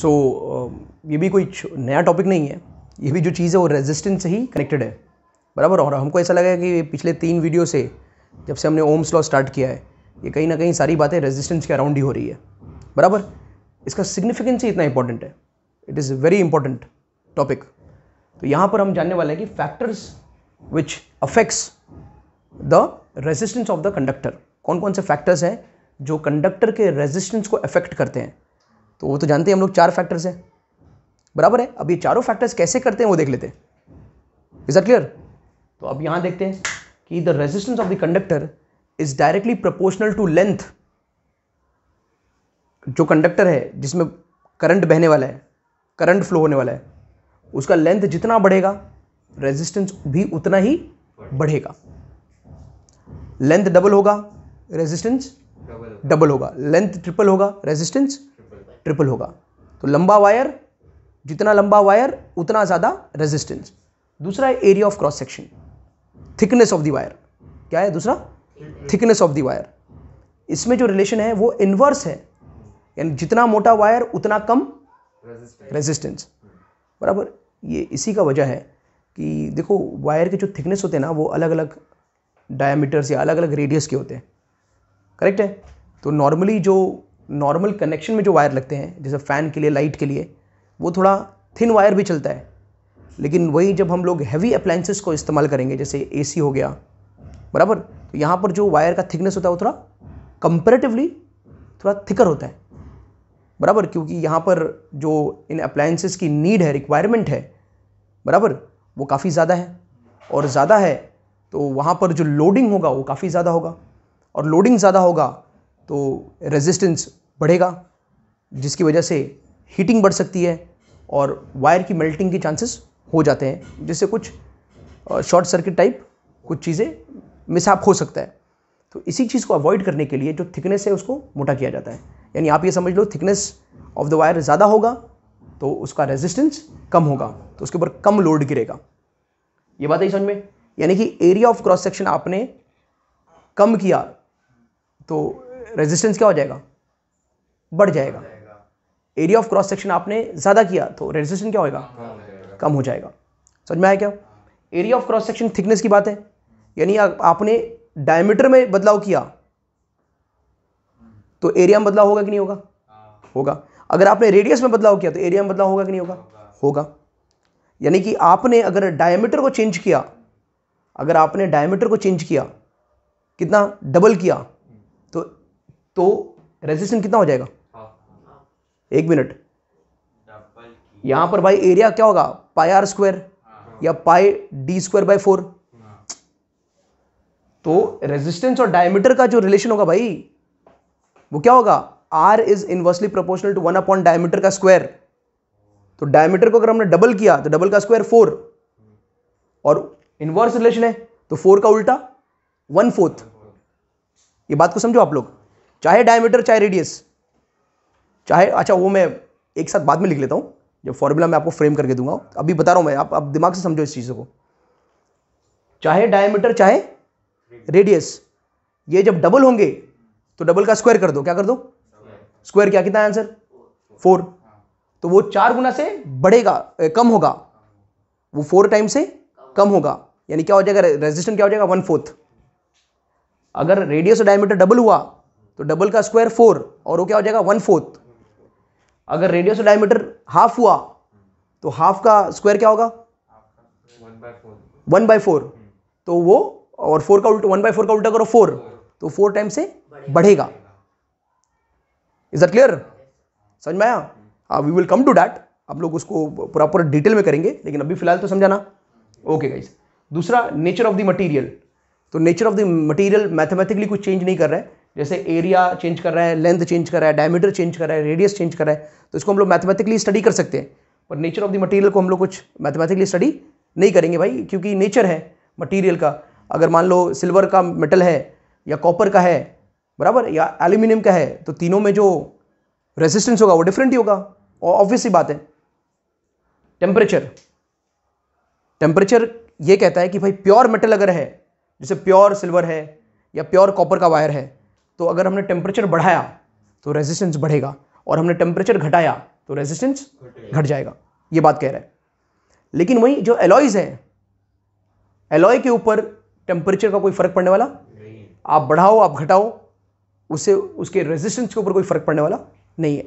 सो so, um, ये भी कोई नया टॉपिक नहीं है ये भी जो चीज़ है वो रेजिस्टेंस से ही कनेक्टेड है बराबर और हमको ऐसा लगा कि पिछले तीन वीडियो से जब से हमने ओम्स लॉ स्टार्ट किया है ये कहीं ना कहीं सारी बातें रेजिस्टेंस के अराउंड ही हो रही है बराबर इसका सिग्निफिकेंस ही इतना इंपॉर्टेंट है it is very important topic तो यहाँ पर हम जानने वाले हैं कि factors which affects the resistance of the conductor कौन कौन से फैक्टर्स हैं जो कंडक्टर के रेजिस्टेंस को अफेक्ट करते हैं तो वो तो जानते हैं हम लोग चार फैक्टर्स हैं बराबर है अब ये चारों फैक्टर्स कैसे करते हैं वो देख लेते हैं इज आर क्लियर तो अब यहाँ देखते हैं कि the resistance of the conductor is directly proportional to length जो कंडक्टर है जिसमें करंट बहने वाला है करंट फ्लो होने वाला है उसका लेंथ जितना बढ़ेगा रेजिस्टेंस भी उतना ही बढ़ेगा लेंथ डबल होगा रेजिस्टेंस डबल होगा लेंथ ट्रिपल होगा रेजिस्टेंस ट्रिपल होगा तो लंबा वायर जितना लंबा वायर उतना ज़्यादा रेजिस्टेंस दूसरा है area of cross section thickness of the wire क्या है दूसरा थिकनेस ऑफ द वायर इसमें जो रिलेशन है वो इन्वर्स है यानी जितना मोटा वायर उतना कम रेजिस्टेंस बराबर ये इसी का वजह है कि देखो वायर के जो थिकनेस होते हैं ना वो अलग अलग डायामीटर्स या अलग अलग रेडियस के होते हैं करेक्ट है तो नॉर्मली जो नॉर्मल कनेक्शन में जो वायर लगते हैं जैसे फ़ैन के लिए लाइट के लिए वो थोड़ा थिन वायर भी चलता है लेकिन वही जब हम लोग हैवी अप्लाइंसिस को इस्तेमाल करेंगे जैसे ए हो गया बराबर तो यहाँ पर जो वायर का थिकनेस होता है वो थोड़ा कंपेरेटिवली थोड़ा थिकर होता है बराबर क्योंकि यहाँ पर जो इन अप्लाइंसिस की नीड है रिक्वायरमेंट है बराबर वो काफ़ी ज़्यादा है और ज़्यादा है तो वहाँ पर जो लोडिंग होगा वो काफ़ी ज़्यादा होगा और लोडिंग ज़्यादा होगा तो रेजिस्टेंस बढ़ेगा जिसकी वजह से हीटिंग बढ़ सकती है और वायर की मेल्टिंग के चांसेस हो जाते हैं जिससे कुछ शॉर्ट सर्किट टाइप कुछ चीज़ें मिसाप हो सकता है तो इसी चीज़ को अवॉइड करने के लिए जो थिकनेस है उसको मोटा किया जाता है यानी आप ये समझ लो थिकनेस ऑफ द वायर ज़्यादा होगा तो उसका रेजिस्टेंस कम होगा तो उसके ऊपर कम लोड गिरेगा ये बात है समझ में यानी कि एरिया ऑफ क्रॉस सेक्शन आपने कम किया तो रेजिस्टेंस क्या हो जाएगा बढ़ जाएगा एरिया ऑफ क्रॉस सेक्शन आपने ज़्यादा किया तो रेजिस्टेंस क्या होएगा कम हो जाएगा समझ में आया क्या area of cross section thickness की बात है यानी आपने डायमीटर में बदलाव किया तो एरिया हाँ। तो में बदलाव होगा कि नहीं होगा होगा अगर आपने रेडियस में बदलाव किया तो एरिया में बदलाव होगा कि नहीं होगा होगा यानी कि आपने अगर डायमीटर को चेंज किया अगर आपने डायमीटर को चेंज किया कितना डबल किया तो तो रेजिस्टेंस कितना हो जाएगा हाँ। एक मिनट यहां पर भाई एरिया क्या होगा पाई आर स्क्वायर या pi D square by four तो रेजिस्टेंस और डायमीटर का जो रिलेशन होगा भाई वो क्या होगा R is inversely proportional to one upon diameter का स्क्वायर तो डायमीटर को अगर हमने डबल किया तो डबल का स्क्वायर फोर और इनवर्स रिलेशन है तो फोर का उल्टा वन फोर्थ ये बात को समझो आप लोग चाहे डायमीटर चाहे रेडियस चाहे अच्छा वो मैं एक साथ बाद में लिख लेता हूँ जब फॉर्मूला मैं आपको फ्रेम करके दूंगा अभी बता रहा हूँ मैं आप आप दिमाग से समझो इस चीज़ को चाहे डायमीटर चाहे रेडियस ये जब डबल होंगे तो डबल का स्क्वायर कर दो क्या कर दो स्क्वायर क्या कितना आंसर फोर तो वो चार गुना से बढ़ेगा कम होगा वो फोर टाइम से कम होगा यानी क्या हो जाएगा रेजिस्टेंस क्या हो जाएगा वन फोर्थ अगर रेडियस और डायमीटर डबल हुआ तो डबल का स्क्वायर फोर और वो क्या हो जाएगा वन फोर्थ अगर रेडियस डायमीटर हाफ हुआ तो हाफ का स्क्वायर क्या होगा वन बाई फोर तो वो और फोर का उल्टा वन बाय फोर का उल्टा करो फोर तो फोर टाइम से बढ़ेगा इज दट क्लियर समझ में आया हाँ we will come to that आप लोग उसको प्रॉपर डिटेल में करेंगे लेकिन अभी फिलहाल तो समझाना ओके गाइज दूसरा नेचर ऑफ द मटेरियल तो nature of the material mathematically कुछ चेंज नहीं कर रहा है जैसे एरिया चेंज कर रहा है लेंथ चेंज कर रहा है डायमीटर चेंज कर रहा है रेडियस चेंज कर रहा है तो इसको हम लोग मैथमेटिकली स्टडी कर सकते हैं पर नेचर ऑफ द मटेरियल को हम लोग कुछ मैथमेटिकली स्टडी नहीं करेंगे भाई क्योंकि नेचर है मटेरियल का अगर मान लो सिल्वर का मेटल है या कॉपर का है बराबर या एल्यूमिनियम का है तो तीनों में जो रेजिस्टेंस होगा वो डिफरेंट ही होगा और ऑब्वियस ही बात है टेम्परेचर टेम्परेचर ये कहता है कि भाई प्योर मेटल अगर है जैसे प्योर सिल्वर है या प्योर कॉपर का वायर है तो अगर हमने टेम्परेचर बढ़ाया तो रेजिस्टेंस बढ़ेगा और हमने टेम्परेचर घटाया तो रेजिस्टेंस घट जाएगा ये बात कह रहा है लेकिन वहीं जो एलॉयज है एलॉय के ऊपर टेम्परेचर का कोई फर्क पड़ने वाला आप बढ़ाओ आप घटाओ उससे उसके रेजिस्टेंस के ऊपर कोई फर्क पड़ने वाला नहीं है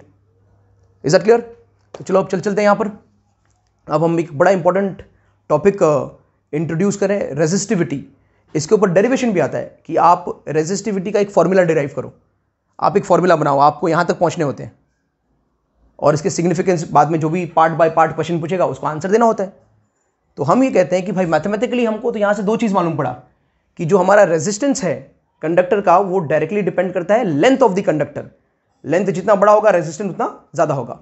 इज दैट क्लियर तो चलो अब चल चलते हैं यहाँ पर अब हम एक बड़ा इंपॉर्टेंट टॉपिक इंट्रोड्यूस करें रेजिस्टिविटी इसके ऊपर डेरिवेशन भी आता है कि आप रेजिस्टिविटी का एक फॉर्मूला डिराइव करो आप एक फॉर्मूला बनाओ आपको यहाँ तक पहुँचने होते हैं और इसके सिग्निफिकेंस बाद में जो भी पार्ट बाय पार्ट क्वेश्चन पूछेगा उसको आंसर देना होता है तो हम ये कहते हैं कि भाई मैथमेटिकली हमको तो यहाँ से दो चीज़ मालूम पड़ा कि जो हमारा रेजिस्टेंस है कंडक्टर का वो डायरेक्टली डिपेंड करता है length of the conductor length जितना बड़ा होगा रेजिस्टेंस उतना ज़्यादा होगा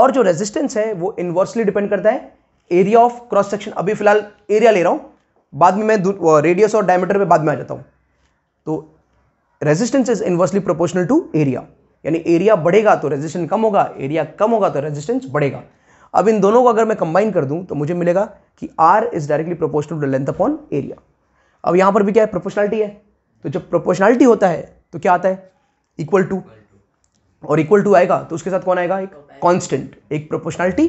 और जो रेजिस्टेंस है वो इन्वर्सली डिपेंड करता है एरिया ऑफ क्रॉस सेक्शन अभी फिलहाल एरिया ले रहा हूँ बाद में मैं रेडियस और डायमीटर पे बाद में आ जाता हूँ तो resistance is inversely proportional to area यानी एरिया बढ़ेगा तो रेजिस्टेंस कम होगा एरिया कम होगा तो रेजिस्टेंस बढ़ेगा अब इन दोनों को अगर मैं कंबाइन कर दूं तो मुझे मिलेगा कि R is directly proportional to length upon area अब यहां पर भी क्या है प्रोपोर्शनलिटी है तो जब प्रोपोर्शनलिटी होता है तो क्या आता है इक्वल टू और इक्वल टू आएगा तो उसके साथ कौन आएगा एक कॉन्स्टेंट एक प्रोपोर्शनलिटी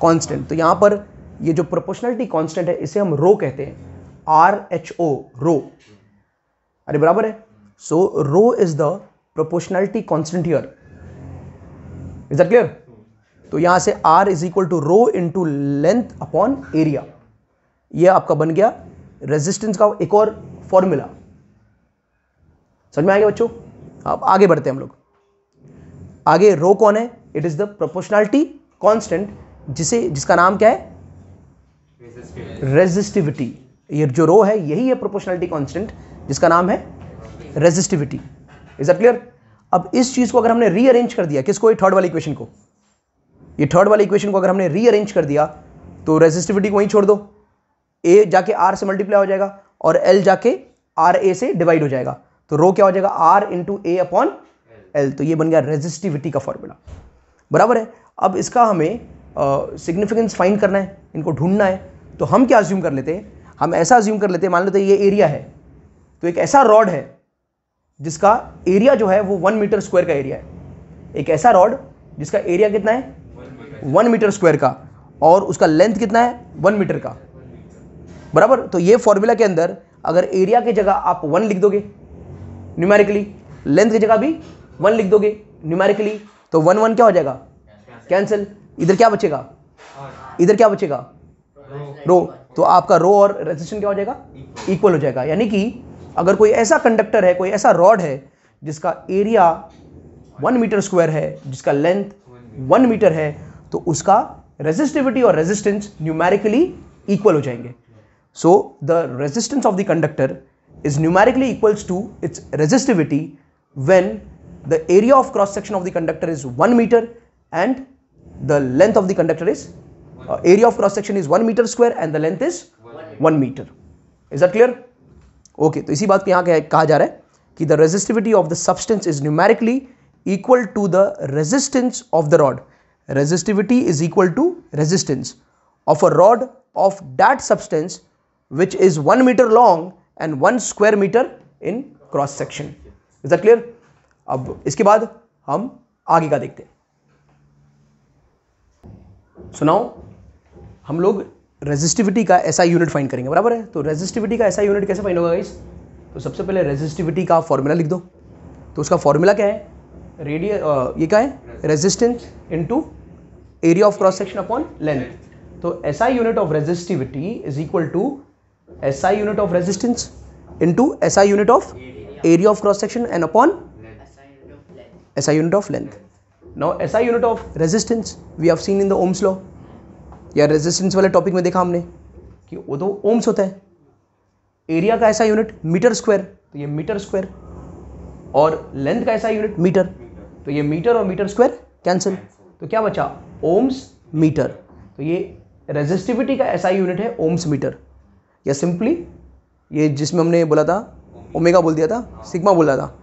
कॉन्स्टेंट तो यहां पर ये जो प्रोपोर्शनलिटी कॉन्स्टेंट है इसे हम रो कहते हैं आर एच ओ रो अरे बराबर है so rho is the proportionality constant here is that clear तो यहां से R is equal to rho into length upon area यह आपका बन गया रेजिस्टेंस का एक और फॉर्मूला समझ में आ गया बच्चों अब आगे बढ़ते हैं हम लोग आगे रो कौन है it is the proportionality constant जिसे जिसका नाम क्या है रेजिस्टिविटी ये जो रो है यही है प्रोपोर्शनलिटी कांस्टेंट जिसका नाम है रेजिस्टिविटी इज दैट क्लियर अब इस चीज़ को अगर हमने रीअरेंज कर दिया किसको थर्ड वाली इक्वेशन को ये थर्ड वाली इक्वेशन को अगर हमने रीअरेंज कर दिया तो रेजिस्टिविटी को वहीं छोड़ दो ए जाके आर से मल्टीप्लाई हो जाएगा और एल जाके आर ए से डिवाइड हो जाएगा तो रो क्या हो जाएगा R into A upon L तो ये बन गया रेजिस्टिविटी का फॉर्मूला बराबर है अब इसका हमें सिग्निफिकेंस uh, फाइंड करना है इनको ढूंढना है तो हम क्या अज्यूम कर लेते हैं हम ऐसा ज्यूम कर लेते हैं मान लेते हैं ये एरिया है तो एक ऐसा रॉड है जिसका एरिया जो है वो वन मीटर स्क्वायर का एरिया है एक ऐसा रॉड जिसका एरिया कितना है वन मीटर स्क्वायर का और उसका लेंथ कितना है वन मीटर का बराबर तो ये फॉर्मूला के अंदर अगर एरिया की जगह आप वन लिख दोगे न्यूमेरिकली लेंथ की जगह भी वन लिख दोगे न्यूमेरिकली तो वन वन क्या हो जाएगा कैंसिल इधर क्या बचेगा इधर क्या बचेगा रो तो आपका रो और रेजिस्टेंस क्या हो जाएगा इक्वल हो जाएगा यानी कि अगर कोई ऐसा कंडक्टर है कोई ऐसा रॉड है जिसका एरिया वन मीटर स्क्वायर है जिसका लेंथ वन मीटर है तो उसका रेजिस्टिविटी और रेजिस्टेंस न्यूमेरिकली इक्वल हो जाएंगे so the resistance of the conductor is numerically equals to its resistivity when the area of cross section of the conductor is one metre and the length of the conductor is uh, area of cross section is 1 meter square and the length is 1 meter is that clear okay तो इसी बात को यहाँ kaha ja raha hai ki the resistivity of the substance is numerically equal to the resistance of the rod resistivity is equal to resistance of a rod of that substance which is 1 meter long and 1 square meter in cross section is that clear ab iske baad hum aage ka dekhte hain So now हम लोग resistivity का ऐसा unit find करेंगे बराबर है तो resistivity का ऐसा यूनिट कैसे फाइंड होगा इस तो सबसे पहले रेजिस्टिविटी का फॉर्मूला लिख दो तो उसका फॉर्मूला क्या है रेडियो ये क्या है resistance into area of cross section upon length तो S I unit of resistivity is equal to S I unit of resistance into S I unit of area of cross section and upon S I unit of length now si unit of resistance we have seen in the Ohm's law या resistance वाले topic में देखा हमने कि वो दो ohms होता है एरिया का ऐसा यूनिट मीटर स्क्वायर तो ये मीटर स्क्वायर और लेंथ का ऐसा यूनिट मीटर तो ये मीटर और मीटर स्क्वायर कैंसिल तो क्या बचा ओम्स मीटर तो ये रेजिस्टिविटी का ऐसा यूनिट है ओम्स मीटर या सिंपली ये जिसमें हमने बोला था ओमेगा बोल दिया था सिग्मा बोला था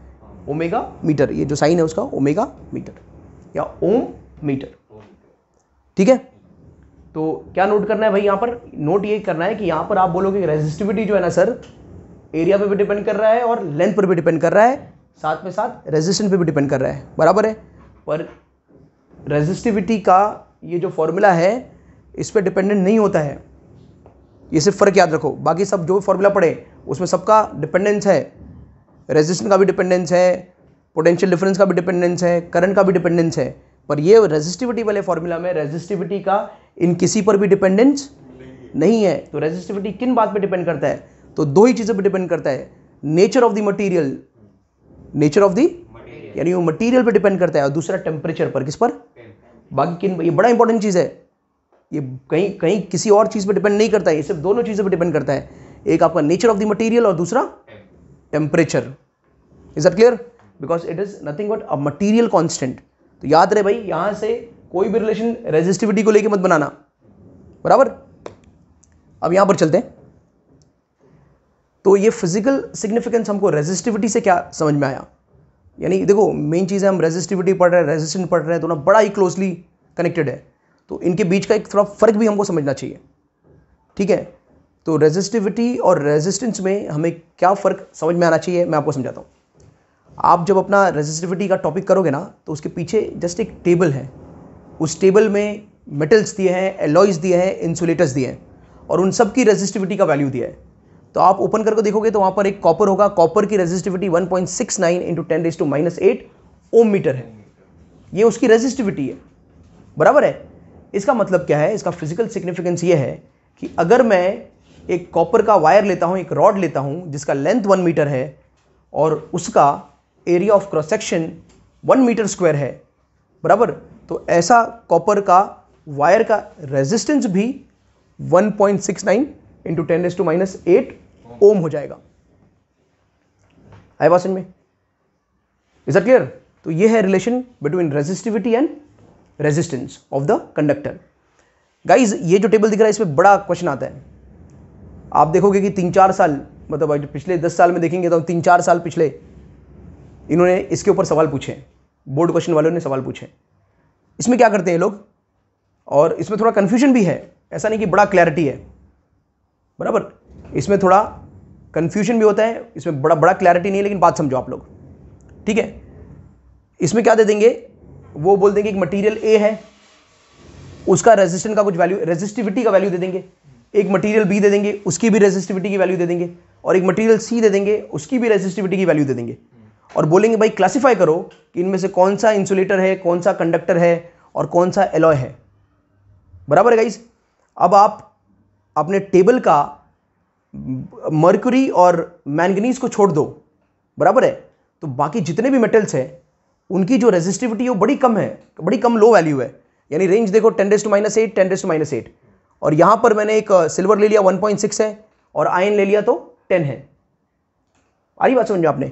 ओमेगा मीटर ये जो साइन है उसका ओमेगा मीटर या ओम मीटर ठीक है तो क्या नोट करना है भाई यहाँ पर नोट ये करना है कि यहाँ पर आप बोलोगे रेजिस्टिविटी जो है ना सर एरिया पे भी डिपेंड कर रहा है और लेंथ पर भी डिपेंड कर रहा है साथ में साथ रेजिस्टेंस पे भी डिपेंड कर रहा है बराबर है पर रेजिस्टिविटी का ये जो फॉर्मूला है इस पर डिपेंडेंट नहीं होता है ये सिर्फ फ़र्क याद रखो बाकी सब जो फॉर्मूला पढ़े उसमें सबका डिपेंडेंस है रेजिस्टेंस का भी डिपेंडेंस है पोटेंशियल डिफरेंस का भी डिपेंडेंस है करंट का भी डिपेंडेंस है पर ये रेजिस्टिविटी वाले फॉर्मूला में रेजिस्टिविटी का इन किसी पर भी डिपेंडेंस नहीं है तो रेजिस्टिविटी किन बात पे डिपेंड करता है तो दो ही चीज़ों पे डिपेंड करता है nature of the material nature of the यानी वो मटेरियल पे डिपेंड करता है और दूसरा टेम्परेचर पर किस पर बाकी किन ये बड़ा इंपॉर्टेंट चीज़ है ये कहीं कहीं किसी और चीज़ पर डिपेंड नहीं करता है ये सिर्फ दोनों चीज़ों पर डिपेंड करता है एक आपका नेचर ऑफ द मटीरियल और दूसरा temperature is that clear because it is nothing but a material constant तो याद रहे भाई यहाँ से कोई भी रिलेशन रेजिस्टिविटी को लेके मत बनाना बराबर अब यहाँ पर चलते हैं तो ये फिजिकल सिग्निफिकेंस हमको रेजिस्टिविटी से क्या समझ में आया यानी देखो मेन चीज़ है हम रेजिस्टिविटी पढ़ रहे हैं रेजिस्टेंट पढ़ रहे हैं तो ना बड़ा ही क्लोजली कनेक्टेड है तो इनके बीच का एक थोड़ा फ़र्क भी हमको समझना चाहिए ठीक है तो रेजिस्टिविटी और रेजिस्टेंस में हमें क्या फ़र्क समझ में आना चाहिए मैं आपको समझाता हूँ आप जब अपना रेजिस्टिविटी का टॉपिक करोगे ना तो उसके पीछे जस्ट एक टेबल है उस टेबल में मेटल्स दिए हैं एलॉइज दिए हैं इंसुलेटर्स दिए हैं और उन सब की रेजिस्टिविटी का वैल्यू दिया है तो आप ओपन करके देखोगे तो वहाँ पर एक कॉपर होगा कॉपर की resistivity 1.69 point six nine into ten raise to minus eight ohm metre है ये उसकी रेजिस्टिविटी है बराबर है इसका मतलब क्या है इसका फिजिकल सिग्निफिकेंस ये है कि अगर मैं एक कॉपर का वायर लेता हूँ एक रॉड लेता हूँ जिसका लेंथ वन मीटर है और उसका area of cross section one metre square है बराबर तो ऐसा कॉपर का वायर का रेजिस्टेंस भी 1.69 point six nine into ten raise to minus eight ohm हो जाएगा आए बात में इज दैट क्लियर तो ये है relation between resistivity and resistance of the conductor guys ये जो टेबल दिख रहा है इसमें बड़ा क्वेश्चन आता है आप देखोगे कि तीन चार साल मतलब पिछले दस साल में देखेंगे तो तीन चार साल पिछले इन्होंने इसके ऊपर सवाल पूछे बोर्ड क्वेश्चन वालों ने सवाल पूछे इसमें क्या करते हैं लोग और इसमें थोड़ा कन्फ्यूजन भी है ऐसा नहीं कि बड़ा क्लैरिटी है बराबर इसमें थोड़ा कन्फ्यूजन भी होता है इसमें बड़ा बड़ा क्लैरिटी नहीं है लेकिन बात समझो आप लोग ठीक है इसमें क्या दे देंगे वो बोल देंगे एक मटेरियल ए है उसका रेजिस्टेंट का कुछ वैल्यू रेजिस्टिविटी का वैल्यू दे देंगे एक मटेरियल बी दे देंगे उसकी भी रेजिस्टिविटी की वैल्यू दे देंगे और एक मटेरियल सी दे देंगे उसकी भी रेजिस्टिविटी की वैल्यू दे देंगे और बोलेंगे भाई क्लासीफाई करो कि इनमें से कौन सा इंसुलेटर है कौन सा कंडक्टर है और कौन सा एलॉय है बराबर है गाइस अब आप अपने टेबल का मर्क्यूरी और मैंगनीज को छोड़ दो बराबर है तो बाकी जितने भी मेटल्स हैं उनकी जो रेजिस्टिविटी है वो बड़ी कम है बड़ी कम लो वैल्यू है यानी रेंज देखो ten raise to minus eight ten raise to minus eight और यहाँ पर मैंने एक सिल्वर uh, ले लिया वन पॉइंट सिक्स है और आयन ले लिया तो टेन है आई बात समझो आपने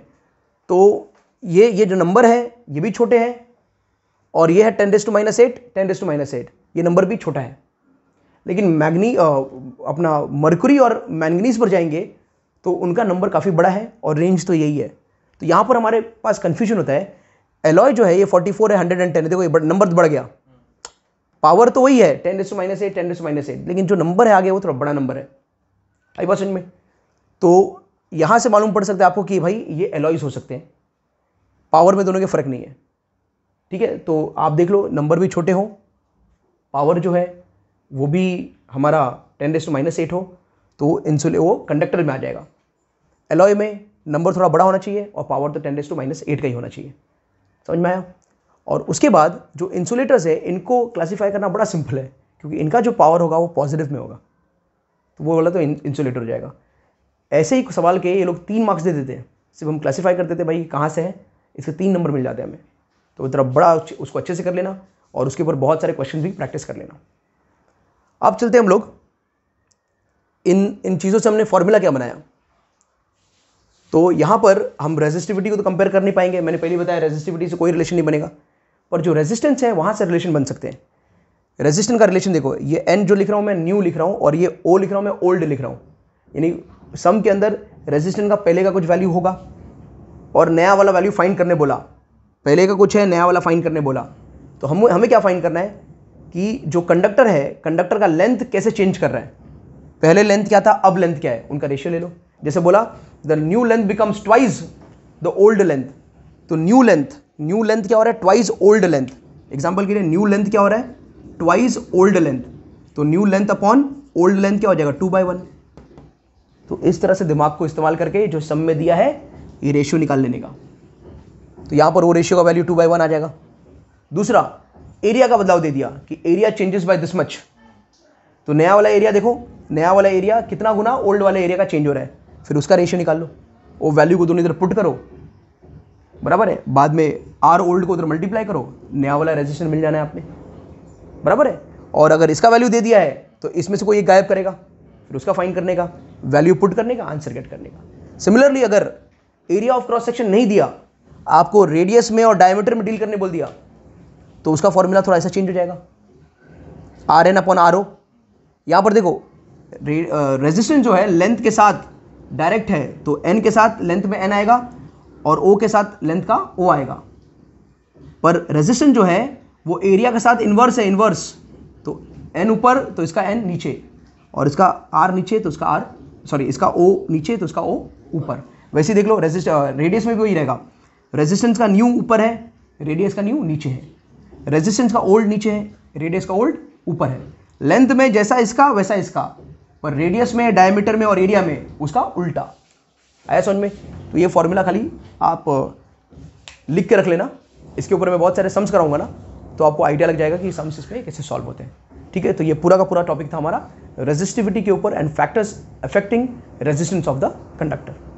तो ये ये जो नंबर है ये भी छोटे हैं और ये है ten raise to minus eight ten raise to minus eight ये नंबर भी छोटा है लेकिन मैग्नी अपना मरकुरी और मैंगनीज पर जाएंगे तो उनका नंबर काफ़ी बड़ा है और रेंज तो यही है तो यहाँ पर हमारे पास कन्फ्यूजन होता है एलॉय जो है ये फोर्टी फोर है हंड्रेड एंड टेन देखो ये नंबर तो बढ़ गया पावर तो वही है ten raise minus eight ten raise minus eight लेकिन जो नंबर है आगे वो थोड़ा बड़ा नंबर है आई बात में तो यहाँ से मालूम पड़ सकता है आपको कि भाई ये एलॉइज हो सकते हैं पावर में दोनों के फ़र्क नहीं है ठीक है तो आप देख लो नंबर भी छोटे हों पावर जो है वो भी हमारा ten raised to minus eight हो तो इंसुले वो कंडक्टर में आ जाएगा एलॉय में नंबर थोड़ा बड़ा होना चाहिए और पावर तो ten raised to minus eight का ही होना चाहिए समझ में आया और उसके बाद जो इंसुलेटर्स है इनको क्लासीफाई करना बड़ा सिंपल है क्योंकि इनका जो पावर होगा वो पॉजिटिव में होगा तो वो बोला तो इंसुलेटर हो जाएगा ऐसे ही सवाल के ये लोग तीन मार्क्स दे देते हैं सिर्फ हम क्लासीफाई कर देते भाई कहाँ से है इसके तीन नंबर मिल जाते हैं हमें तो तरफ बड़ा उसको अच्छे से कर लेना और उसके ऊपर बहुत सारे क्वेश्चन भी प्रैक्टिस कर लेना अब चलते हैं हम लोग इन इन चीज़ों से हमने फॉर्मूला क्या बनाया तो यहाँ पर हम रेजिस्टिविटी को तो कंपेयर कर नहीं पाएंगे मैंने पहले बताया रेजिस्टिविटी से कोई रिलेशन नहीं बनेगा पर जो रेजिस्टेंस है वहाँ से रिलेशन बन सकते हैं रेजिस्टेंस का रिलेशन देखो ये एन जो लिख रहा हूँ मैं न्यू लिख रहा हूँ और ये ओ लिख रहा हूँ मैं ओल्ड लिख रहा हूँ यानी सम के अंदर रेजिस्टेंस का पहले का कुछ वैल्यू होगा और नया वाला वैल्यू फाइंड करने बोला पहले का कुछ है नया वाला फाइंड करने बोला तो हम हमें क्या फाइंड करना है कि जो कंडक्टर है कंडक्टर का लेंथ कैसे चेंज कर रहा है पहले लेंथ क्या था अब लेंथ क्या है उनका रेशियो ले लो जैसे बोला the new length becomes twice the old length तो न्यू लेंथ न्यू लेंथ क्या हो रहा है ट्वाइज ओल्ड लेंथ एग्जाम्पल के लिए न्यू लेंथ क्या हो रहा है ट्वाइज ओल्ड लेंथ तो new length upon old length क्या हो जाएगा टू बाई वन तो इस तरह से दिमाग को इस्तेमाल करके जो सम में दिया है ये रेशियो निकाल लेने का तो यहाँ पर वो रेशियो का वैल्यू टू बाई वन आ जाएगा दूसरा एरिया का बदलाव दे दिया कि area changes by this much तो नया वाला एरिया देखो नया वाला एरिया कितना गुना ओल्ड वाला एरिया का चेंज हो रहा है फिर उसका रेशियो निकाल लो वो वैल्यू को दोनों इधर पुट करो बराबर है बाद में आर ओल्ड को उधर मल्टीप्लाई करो नया वाला रजिस्टर मिल जाना है आपने बराबर है और अगर इसका वैल्यू दे दिया है तो इसमें से कोई एक गायब करेगा फिर उसका फाइन करने का वैल्यू पुट करने का आंसर गेट करने का सिमिलरली अगर एरिया ऑफ क्रॉस सेक्शन नहीं दिया आपको रेडियस में और डायमीटर में डील करने बोल दिया तो उसका फॉर्मूला थोड़ा ऐसा चेंज हो जाएगा R N upon R O यहाँ पर देखो रेजिस्टेंस जो है लेंथ के साथ डायरेक्ट है तो एन के साथ लेंथ में एन आएगा और ओ के साथ लेंथ का ओ आएगा पर रेजिस्टेंस जो है वो एरिया के साथ इन्वर्स है इन्वर्स तो एन ऊपर तो इसका एन नीचे और इसका आर नीचे तो उसका आर सॉरी इसका ओ नीचे तो उसका ओ ऊपर वैसे देख लो रेजिस्ट रेडियस में भी वही रहेगा रेजिस्टेंस का न्यू ऊपर है रेडियस का न्यू नीचे है रेजिस्टेंस का ओल्ड नीचे है रेडियस का ओल्ड ऊपर है लेंथ में जैसा इसका वैसा इसका पर रेडियस में डायमीटर में और एरिया में उसका उल्टा आया सोन में तो ये फॉर्मूला खाली आप लिख के रख लेना इसके ऊपर मैं बहुत सारे सम्स कराऊंगा ना तो आपको आइडिया लग जाएगा कि सम्स इसमें कैसे सॉल्व होते हैं ठीक है तो ये पूरा का पूरा टॉपिक था हमारा रेजिस्टिविटी के ऊपर and factors affecting resistance of the conductor